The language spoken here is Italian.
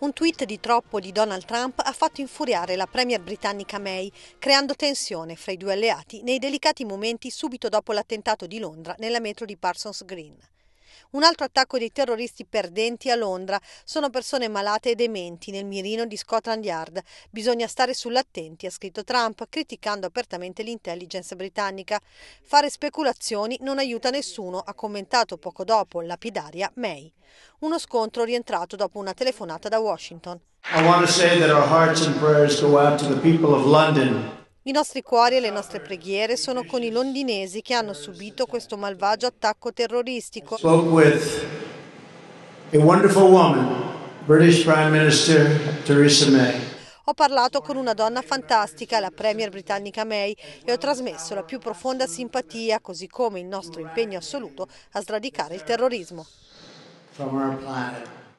Un tweet di troppo di Donald Trump ha fatto infuriare la premier britannica May, creando tensione fra i due alleati nei delicati momenti subito dopo l'attentato di Londra nella metro di Parsons Green. Un altro attacco dei terroristi perdenti a Londra. Sono persone malate e dementi nel mirino di Scotland Yard. Bisogna stare sull'attenti, ha scritto Trump, criticando apertamente l'intelligence britannica. Fare speculazioni non aiuta nessuno, ha commentato poco dopo lapidaria May. Uno scontro rientrato dopo una telefonata da Washington. I want to say that our hearts and prayers go out to the people of London i nostri cuori e le nostre preghiere sono con i londinesi che hanno subito questo malvagio attacco terroristico. Ho parlato con una donna fantastica, la Premier britannica May, e ho trasmesso la più profonda simpatia, così come il nostro impegno assoluto a sradicare il terrorismo. From our planet.